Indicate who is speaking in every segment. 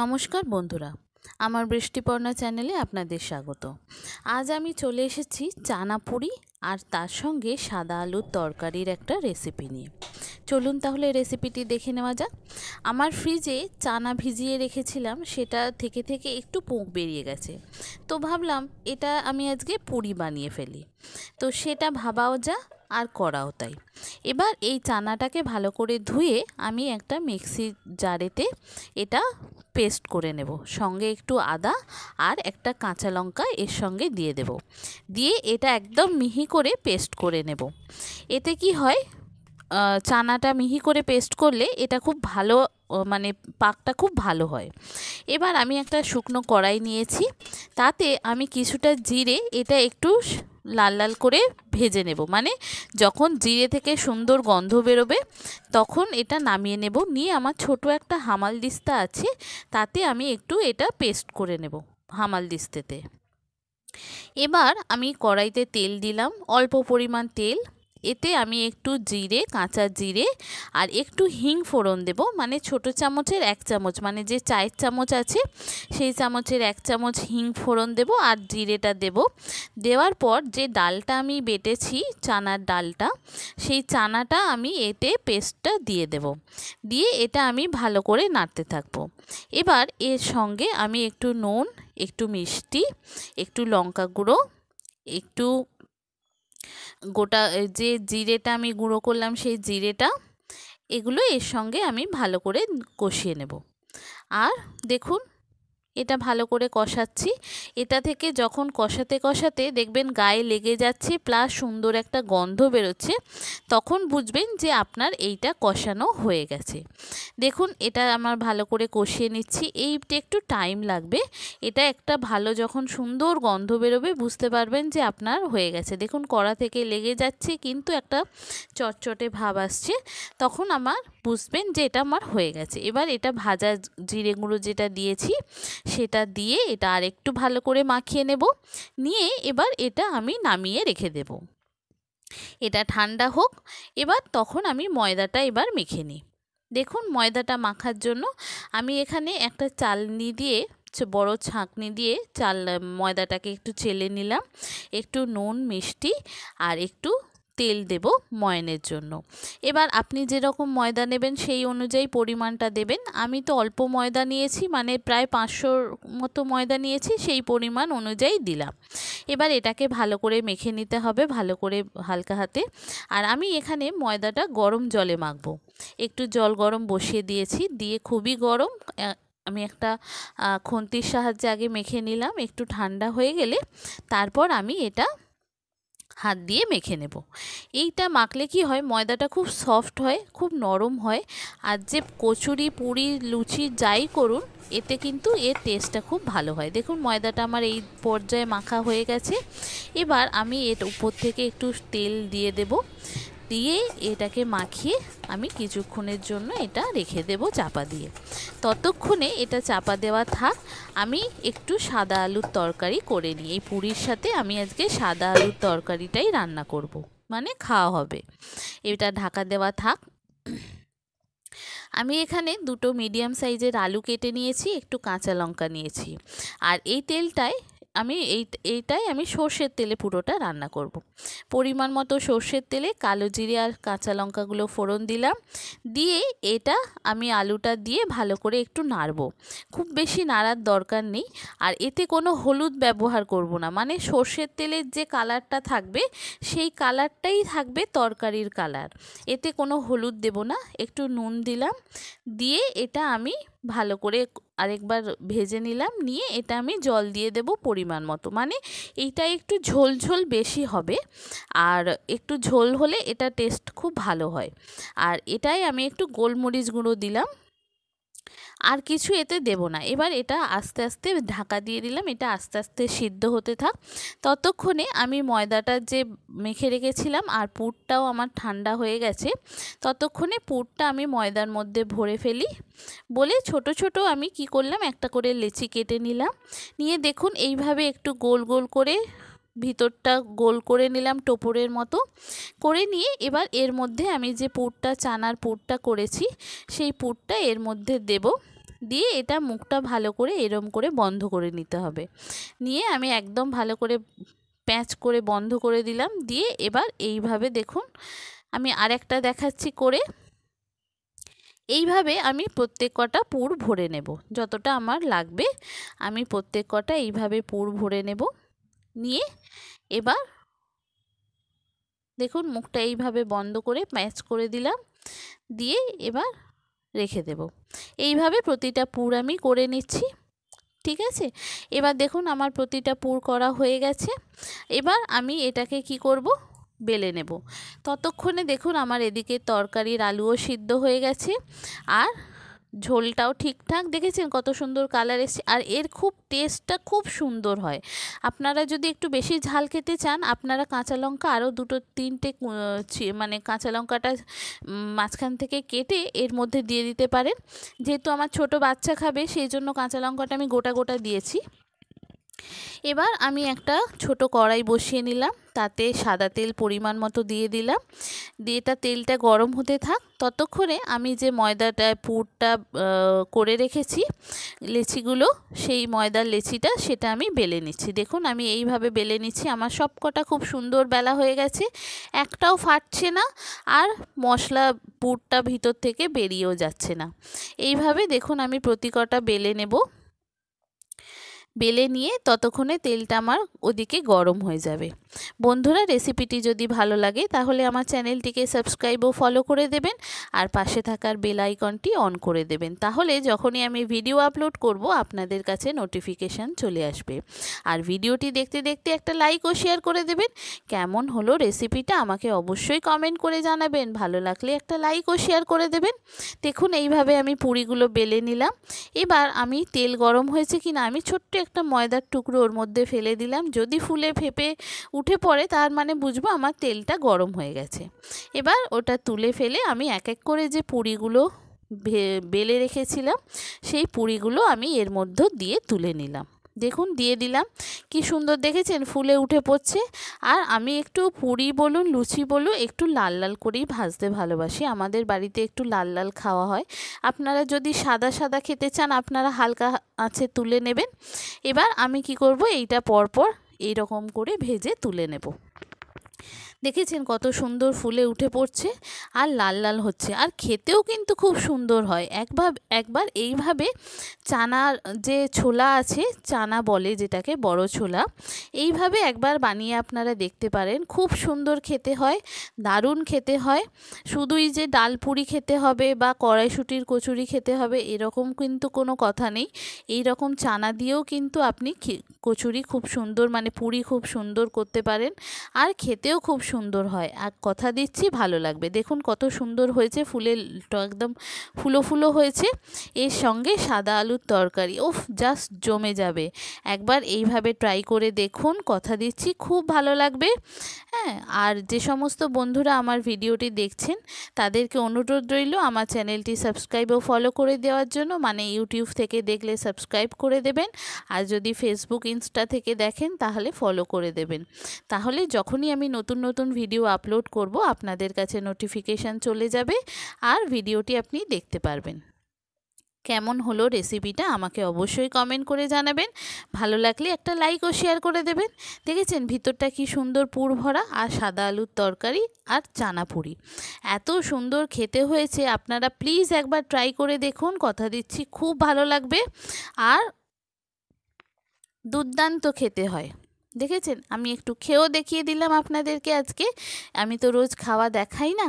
Speaker 1: নমস্কার বন্ধুরা আমার বৃষ্টিপর্ণা চ্যানেলে আপনাদের স্বাগত আজ আমি চলে এসেছি চানা পুরি আর তার সঙ্গে সাদা আলুর তরকারির একটা রেসিপি নিয়ে চলুন তাহলে রেসিপিটি দেখে নেওয়া যাক আমার ফ্রিজে চানা ভিজিয়ে রেখেছিলাম সেটা থেকে থেকে একটু পোঁক বেরিয়ে গেছে তো ভাবলাম এটা আমি আজকে পুরি বানিয়ে ফেলি তো সেটা ভাবাও যা আর করাও তাই এবার এই চানাটাকে ভালো করে ধুয়ে আমি একটা মিক্সি জারেতে এটা পেস্ট করে নেব সঙ্গে একটু আদা আর একটা কাঁচা লঙ্কা এর সঙ্গে দিয়ে দেব দিয়ে এটা একদম মিহি করে পেস্ট করে নেব এতে কি হয় চানাটা মিহি করে পেস্ট করলে এটা খুব ভালো মানে পাকটা খুব ভালো হয় এবার আমি একটা শুকনো কড়াই নিয়েছি তাতে আমি কিছুটা জিরে এটা একটু লাল লাল করে ভেজে নেব মানে যখন জিরে থেকে সুন্দর গন্ধ বেরোবে তখন এটা নামিয়ে নেব নিয়ে আমার ছোট একটা হামাল দিস্তা আছে তাতে আমি একটু এটা পেস্ট করে নেব হামাল দিস্তেতে এবার আমি কড়াইতে তেল দিলাম অল্প পরিমাণ তেল এতে আমি একটু জিরে কাঁচা জিরে আর একটু হিং ফোড়ন দেব মানে ছোট চামচের এক চামচ মানে যে চায়ের চামচ আছে সেই চামচের এক চামচ হিং ফোড়ন দেব আর জিরেটা দেব দেওয়ার পর যে ডালটা আমি বেটেছি চানার ডালটা সেই চানাটা আমি এতে পেস্টটা দিয়ে দেব দিয়ে এটা আমি ভালো করে নাড়তে থাকবো এবার এর সঙ্গে আমি একটু নুন একটু মিষ্টি একটু লঙ্কা গুঁড়ো একটু গোটা যে জিরেটা আমি গুঁড়ো করলাম সেই জিরেটা এগুলো এর সঙ্গে আমি ভালো করে কষিয়ে নেব আর দেখুন এটা ভালো করে কষাচ্ছি এটা থেকে যখন কষাতে কষাতে দেখবেন গায়ে লেগে যাচ্ছে প্লাস সুন্দর একটা গন্ধ বেরোচ্ছে তখন বুঝবেন যে আপনার এইটা কষানো হয়ে গেছে দেখুন এটা আমার ভালো করে কষিয়ে নিচ্ছি এইটা একটু টাইম লাগবে এটা একটা ভালো যখন সুন্দর গন্ধ বেরোবে বুঝতে পারবেন যে আপনার হয়ে গেছে দেখুন কড়া থেকে লেগে যাচ্ছে কিন্তু একটা চটচটে ভাব আসছে তখন আমার বুঝবেন যে এটা আমার হয়ে গেছে এবার এটা ভাজা জিরে গুঁড়ো যেটা দিয়েছি সেটা দিয়ে এটা আর একটু ভালো করে মাখিয়ে নেব নিয়ে এবার এটা আমি নামিয়ে রেখে দেব এটা ঠান্ডা হোক এবার তখন আমি ময়দাটা এবার মেখে নিই দেখুন ময়দাটা মাখার জন্য আমি এখানে একটা চালনি দিয়ে বড় ছাঁকনি দিয়ে চাল ময়দাটাকে একটু চেলে নিলাম একটু নুন মিষ্টি আর একটু তেল দেব ময়নের জন্য এবার আপনি যেরকম ময়দা নেবেন সেই অনুযায়ী পরিমাণটা দেবেন আমি তো অল্প ময়দা নিয়েছি মানে প্রায় পাঁচশোর মতো ময়দা নিয়েছি সেই পরিমাণ অনুযায়ী দিলাম এবার এটাকে ভালো করে মেখে নিতে হবে ভালো করে হালকা হাতে আর আমি এখানে ময়দাটা গরম জলে মাখব একটু জল গরম বসিয়ে দিয়েছি দিয়ে খুবই গরম আমি একটা খুন্তির সাহায্যে আগে মেখে নিলাম একটু ঠান্ডা হয়ে গেলে তারপর আমি এটা হাত দিয়ে মেখে নেব এইটা মাখলে কি হয় ময়দাটা খুব সফট হয় খুব নরম হয় আর যে কচুরি পুরি লুচি যাই করুন এতে কিন্তু এর টেস্টটা খুব ভালো হয় দেখুন ময়দাটা আমার এই পর্যায়ে মাখা হয়ে গেছে এবার আমি এর উপর থেকে একটু তেল দিয়ে দেব দিয়ে এটাকে মাখিয়ে আমি কিছুক্ষণের জন্য এটা রেখে দেব চাপা দিয়ে ততক্ষণে এটা চাপা দেওয়া থাক আমি একটু সাদা আলুর তরকারি করে নিই এই পুরীর সাথে আমি আজকে সাদা আলুর তরকারিটাই রান্না করব। মানে খাওয়া হবে এটা ঢাকা দেওয়া থাক আমি এখানে দুটো মিডিয়াম সাইজের আলু কেটে নিয়েছি একটু কাঁচা লঙ্কা নিয়েছি আর এই তেলটায় আমি এই এইটাই আমি সর্ষের তেলে পুরোটা রান্না করব। পরিমাণ মতো সর্ষের তেলে কালো জিরে আর কাঁচা লঙ্কাগুলো ফোড়ন দিলাম দিয়ে এটা আমি আলুটা দিয়ে ভালো করে একটু নাড়ব খুব বেশি নাড়ার দরকার নেই আর এতে কোনো হলুদ ব্যবহার করব না মানে সর্ষের তেলের যে কালারটা থাকবে সেই কালারটাই থাকবে তরকারির কালার এতে কোনো হলুদ দেব না একটু নুন দিলাম দিয়ে এটা আমি ভালো করে আরেকবার ভেজে নিলাম নিয়ে এটা আমি জল দিয়ে দেব পরিমাণ মতো মানে এইটা একটু ঝোল ঝোল বেশি হবে আর একটু ঝোল হলে এটা টেস্ট খুব ভালো হয় আর এটাই আমি একটু গোলমরিচ গুঁড়ো দিলাম আর কিছু এতে দেব না এবার এটা আস্তে আস্তে ঢাকা দিয়ে দিলাম এটা আস্তে আস্তে সিদ্ধ হতে থাক ততক্ষণে আমি ময়দাটা যে মেখে রেখেছিলাম আর পুরটাও আমার ঠান্ডা হয়ে গেছে ততক্ষণে পুরটা আমি ময়দার মধ্যে ভরে ফেলি বলে ছোট ছোট আমি কি করলাম একটা করে লেচি কেটে নিলাম নিয়ে দেখুন এইভাবে একটু গোল গোল করে ভিতরটা গোল করে নিলাম টোপরের মতো করে নিয়ে এবার এর মধ্যে আমি যে পুরটা চানার পুরটা করেছি সেই পুরটা এর মধ্যে দেবো দিয়ে এটা মুখটা ভালো করে এরম করে বন্ধ করে নিতে হবে নিয়ে আমি একদম ভালো করে প্যাঁচ করে বন্ধ করে দিলাম দিয়ে এবার এইভাবে দেখুন আমি আরেকটা দেখাচ্ছি করে এইভাবে আমি প্রত্যেক কটা পুর ভরে নেব যতটা আমার লাগবে আমি প্রত্যেক কটা এইভাবে পুর ভরে নেব নিয়ে এবার দেখুন মুখটা এইভাবে বন্ধ করে প্যাঁচ করে দিলাম দিয়ে এবার রেখে দেব এইভাবে প্রতিটা পুর আমি করে নিচ্ছি ঠিক আছে এবার দেখুন আমার প্রতিটা পুর করা হয়ে গেছে এবার আমি এটাকে কি করব বেলে নেব ততক্ষণে দেখুন আমার এদিকে তরকারির আলুও সিদ্ধ হয়ে গেছে আর ঝোলটাও ঠিকঠাক দেখেছেন কত সুন্দর কালার এসছে আর এর খুব টেস্টটা খুব সুন্দর হয় আপনারা যদি একটু বেশি ঝাল খেতে চান আপনারা কাঁচা লঙ্কা আরও দুটো তিনটে মানে কাঁচা লঙ্কাটা মাঝখান থেকে কেটে এর মধ্যে দিয়ে দিতে পারেন যেহেতু আমার ছোট বাচ্চা খাবে সেই জন্য কাঁচা লঙ্কাটা আমি গোটা গোটা দিয়েছি এবার আমি একটা ছোট কড়াই বসিয়ে নিলাম তাতে সাদা তেল পরিমাণ মতো দিয়ে দিলাম দিয়ে তা তেলটা গরম হতে থাক ততক্ষণে আমি যে ময়দাটা পুরটা করে রেখেছি লেচিগুলো সেই ময়দার লেচিটা সেটা আমি বেলে নিচ্ছি দেখুন আমি এইভাবে বেলে নিচ্ছি আমার সব কটা খুব সুন্দর বেলা হয়ে গেছে একটাও ফাটছে না আর মশলা পুরটা ভিতর থেকে বেরিয়েও যাচ্ছে না এইভাবে দেখুন আমি প্রতি কটা বেলে নেব বেলে নিয়ে ততক্ষণে তেলটা আমার ওদিকে গরম হয়ে যাবে বন্ধুরা রেসিপিটি যদি ভালো লাগে তাহলে আমার চ্যানেলটিকে সাবস্ক্রাইব ও ফলো করে দেবেন আর পাশে থাকার বেল আইকনটি অন করে দেবেন তাহলে যখনই আমি ভিডিও আপলোড করব আপনাদের কাছে নোটিফিকেশান চলে আসবে আর ভিডিওটি দেখতে দেখতে একটা লাইক ও শেয়ার করে দেবেন কেমন হলো রেসিপিটা আমাকে অবশ্যই কমেন্ট করে জানাবেন ভালো লাগলে একটা লাইক ও শেয়ার করে দেবেন দেখুন এইভাবে আমি পুরিগুলো বেলে নিলাম এবার আমি তেল গরম হয়েছে কিনা আমি ছোট্ট একটা ময়দার টুকরো ওর মধ্যে ফেলে দিলাম যদি ফুলে ফেপে উঠে পড়ে তার মানে বুঝবো আমার তেলটা গরম হয়ে গেছে এবার ওটা তুলে ফেলে আমি এক এক করে যে পুরিগুলো বেলে রেখেছিলাম সেই পুরিগুলো আমি এর মধ্যে দিয়ে তুলে নিলাম দেখুন দিয়ে দিলাম কি সুন্দর দেখেছেন ফুলে উঠে পড়ছে আর আমি একটু পুরি বলুন লুচি বলুন একটু লাল লাল করেই ভাজতে ভালোবাসি আমাদের বাড়িতে একটু লাল লাল খাওয়া হয় আপনারা যদি সাদা সাদা খেতে চান আপনারা হালকা আছে তুলে নেবেন এবার আমি কি করব এইটা পরপর এইরকম করে ভেজে তুলে নেব দেখেছেন কত সুন্দর ফুলে উঠে পড়ছে আর লাল লাল হচ্ছে আর খেতেও কিন্তু খুব সুন্দর হয় একভাবে একবার এইভাবে চানার যে ছোলা আছে চানা বলে যেটাকে বড় ছোলা এইভাবে একবার বানিয়ে আপনারা দেখতে পারেন খুব সুন্দর খেতে হয় দারুণ খেতে হয় শুধুই যে ডাল পুরি খেতে হবে বা কড়াইশুটির কচুরি খেতে হবে এরকম কিন্তু কোনো কথা নেই এই রকম চানা দিয়েও কিন্তু আপনি কচুরি খুব সুন্দর মানে পুরি খুব সুন্দর করতে পারেন আর খেতেও খুব সুন্দর হয় আর কথা দিচ্ছি ভালো লাগবে দেখুন কত সুন্দর হয়েছে ফুলের একদম ফুলো ফুলো হয়েছে এর সঙ্গে সাদা আলুর তরকারি ওফ জাস্ট জমে যাবে একবার এইভাবে ট্রাই করে দেখুন কথা দিচ্ছি খুব ভালো লাগবে হ্যাঁ আর যে সমস্ত বন্ধুরা আমার ভিডিওটি দেখছেন তাদেরকে অনুরোধ রইল আমার চ্যানেলটি সাবস্ক্রাইব ও ফলো করে দেওয়ার জন্য মানে ইউটিউব থেকে দেখলে সাবস্ক্রাইব করে দেবেন আর যদি ফেসবুক ইনস্টা থেকে দেখেন তাহলে ফলো করে দেবেন তাহলে যখনই আমি নতুন নতুন নতুন ভিডিও আপলোড করব আপনাদের কাছে নোটিফিকেশান চলে যাবে আর ভিডিওটি আপনি দেখতে পারবেন কেমন হলো রেসিপিটা আমাকে অবশ্যই কমেন্ট করে জানাবেন ভালো লাগলে একটা লাইক ও শেয়ার করে দেবেন দেখেছেন ভিতরটা কি সুন্দর পুর ভরা আর সাদা আলুর তরকারি আর চানা পুরি এত সুন্দর খেতে হয়েছে আপনারা প্লিজ একবার ট্রাই করে দেখুন কথা দিচ্ছি খুব ভালো লাগবে আর দুর্দান্ত খেতে হয় দেখেছেন আমি একটু খেয়েও দেখিয়ে দিলাম আপনাদেরকে আজকে আমি তো রোজ খাওয়া দেখাই না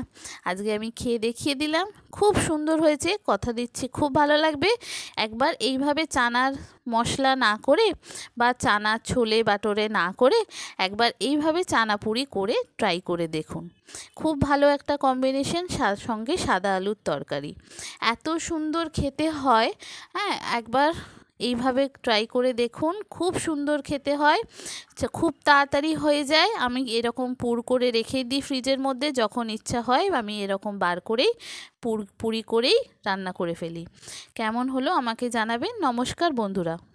Speaker 1: আজকে আমি খেয়ে দেখিয়ে দিলাম খুব সুন্দর হয়েছে কথা দিচ্ছি খুব ভালো লাগবে একবার এইভাবে চানার মশলা না করে বা চানা ছোলে বাটরে না করে একবার এইভাবে চানা পুরি করে ট্রাই করে দেখুন খুব ভালো একটা কম্বিনেশন সঙ্গে সাদা আলুর তরকারি এত সুন্দর খেতে হয় হ্যাঁ একবার এইভাবে ট্রাই করে দেখুন খুব সুন্দর খেতে হয় খুব তাড়াতাড়ি হয়ে যায় আমি এরকম পুর করে রেখে দিই ফ্রিজের মধ্যে যখন ইচ্ছা হয় আমি এরকম বার করেই পুর পুরি করেই রান্না করে ফেলি কেমন হলো আমাকে জানাবেন নমস্কার বন্ধুরা